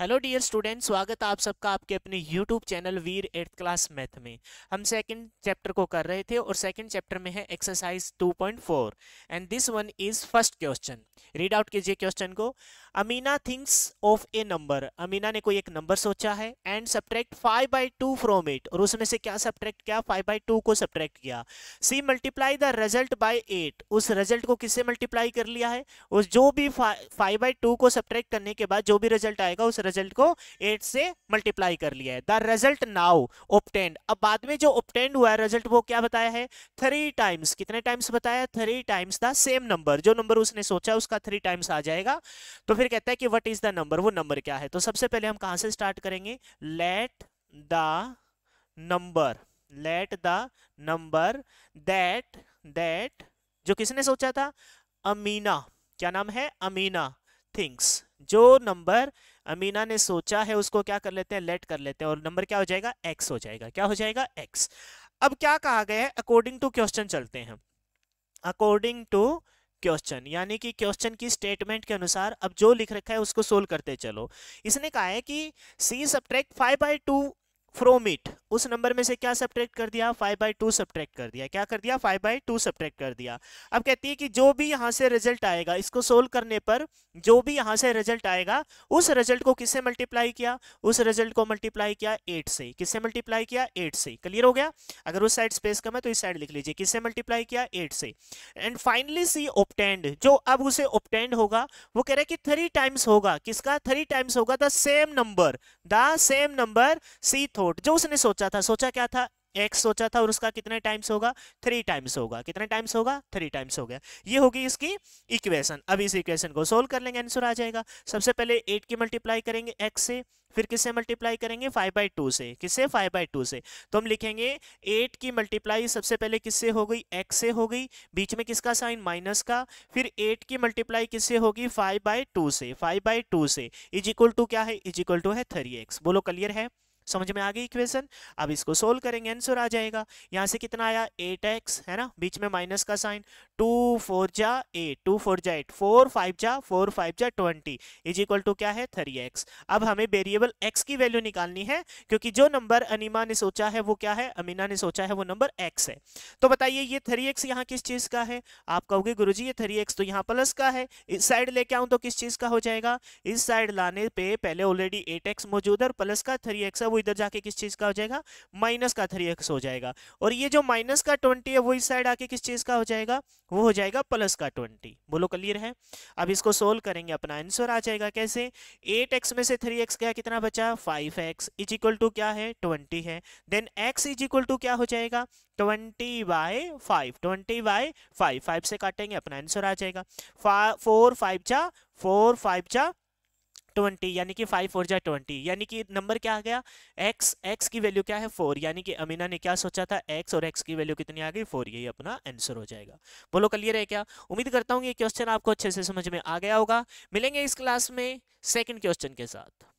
hello dear student स्वागत है आप सबका आपके अपने YouTube channel Veer eighth class math में हम सेकंड चैप्टर को कर रहे थे और सेकंड चैप्टर में है exercise 2.4 and this one is first question read out कीजिए क्वेश्चन को Amina thinks of a number Amina ने कोई एक नंबर सोचा है and subtract five by two from it और उसमें से क्या सब्ट्रैक्ट किया फाइव बाई टू को सब्ट्रैक्ट किया she multiply the result by eight उस रिजल्ट को किससे मल्टीप्लाई कर लिया है उस जो भी फाइव बाई टू को सब्ट्रैक्ट करने के बाद जो भी रिजल्ट आएगा उस रिजल्ट को एट से मल्टीप्लाई कर लिया है द रिजल्ट नाउ ओपटेंड अब बाद में जो ओपटेंड हुआ है रिजल्ट वो क्या बताया है थ्री टाइम्स कितने टाइम्स बताया three times the same number जो नंबर उसने सोचा उसका थ्री टाइम्स आ जाएगा तो फिर कहता है कि वट इज द नंबर वो नंबर क्या है तो सबसे पहले हम कहाँ से स्टार्ट करेंगे let the number let the number that that जो किसने सोचा था अमीना क्या नाम है अमीना थिंग्स जो नंबर अमीना ने सोचा है उसको क्या कर लेते हैं लेट कर लेते हैं और नंबर क्या हो जाएगा एक्स हो जाएगा क्या हो जाएगा एक्स अब क्या कहा गया है अकॉर्डिंग टू क्वेश्चन चलते हैं अकॉर्डिंग टू क्वेश्चन यानी कि क्वेश्चन की स्टेटमेंट के अनुसार अब जो लिख रखा है उसको सोल्व करते चलो इसने कहा है कि she subtract five by two from it उस नंबर में से क्या सब्ट्रैक्ट कर दिया फाइव बाई टू सब्ट्रैक्ट कर दिया क्या कर दिया फाइव बाई टू सब्ट्रैक्ट कर दिया अब कहती है कि जो भी यहाँ से रिजल्ट आएगा इसको सोल्व करने पर जो भी यहाँ से रिजल्ट आएगा उस रिजल्ट को किससे मल्टीप्लाई किया उस रिजल्ट को मल्टीप्लाई किया एट से किससे मल्टीप्लाई किया एट से क्लियर हो गया अगर उस साइड स्पेस कम है तो इस साइड लिख लीजिए किससे मल्टीप्लाई किया एट से एंड फाइनली सी ओपटेंड जो अब उसे ओपटेंड होगा वो कह रहा है कि थ्री टाइम्स होगा किसका थ्री टाइम्स होगा the same number the same number she thought जो उसने सोचा था सोचा क्या था एक्स सोचा था और उसका कितने टाइम्स होगा थ्री टाइम्स होगा कितने टाइम्स होगा थ्री टाइम्स हो गया ये होगी इसकी इक्वेशन अब इस इक्वेशन को सोल्व कर लेंगे आंसर आ जाएगा सबसे पहले एट की मल्टीप्लाई करेंगे एक्स से फिर किससे मल्टीप्लाई करेंगे फाइव बाई टू से किससे फाइव बाई टू से तो हम लिखेंगे एट की मल्टीप्लाई सबसे पहले किससे हो गई एक्स से हो गई बीच में किसका साइन माइनस का फिर एट की मल्टीप्लाई किससे होगी फाइव बाई टू से फाइव बाई टू से इज इक्वल टू क्या है इज इक्वल टू है थ्री एक्स बोलो क्लियर है समझ में आ गई इक्वेशन अब इसको सोल्व करेंगे आंसर आ जाएगा यहाँ से कितना आया एट एक्स है ना बीच में माइनस का साइन टू फोर जा एट टू फोर जा एट फोर फाइव जा फोर फाइव जा ट्वेंटी इज इक्वल टू क्या है थ्री एक्स अब हमें वेरिएबल एक्स की वैल्यू निकालनी है क्योंकि जो नंबर अनिमा ने सोचा है वो क्या है अमीना ने सोचा है वो नंबर एक्स है तो बताइए ये थ्री एक्स यहाँ किस चीज़ का है आप कहोगे गुरु जी ये थ्री एक्स तो यहाँ प्लस का है इस साइड लेके आऊँ तो किस चीज़ का हो जाएगा इस साइड लाने पे पहले ऑलरेडी एट एक्स मौजूद है और प्लस का थ्री एक्स है वो इधर जाके किस चीज़ का हो जाएगा माइनस का थ्री एक्स हो जाएगा और ये जो माइनस का ट्वेंटी है वो इस साइड आके किस चीज़ का हो जाएगा वो हो जाएगा प्लस का ट्वेंटी बोलो क्लियर है अब इसको सोल्व करेंगे अपना आंसर आ जाएगा कैसे एट एक्स में से थ्री एक्स गया कितना बचा five x is equal to क्या है ट्वेंटी है then x is equal to क्या हो जाएगा twenty by five twenty by five five से काटेंगे अपना आंसर आ जाएगा फोर फाइव जा फोर फाइव जा ट्वेंटी यानी कि फाइव फोर जाए ट्वेंटी यानी कि नंबर क्या आ गया एक्स एक्स की वैल्यू क्या है फोर यानी कि अमीना ने क्या सोचा था एक्स और एक्स की वैल्यू कितनी आ गई फोर यही अपना आंसर हो जाएगा बोलो क्लियर है क्या उम्मीद करता हूँ ये क्वेश्चन आपको अच्छे से समझ में आ गया होगा मिलेंगे इस क्लास में सेकेंड क्वेश्चन के साथ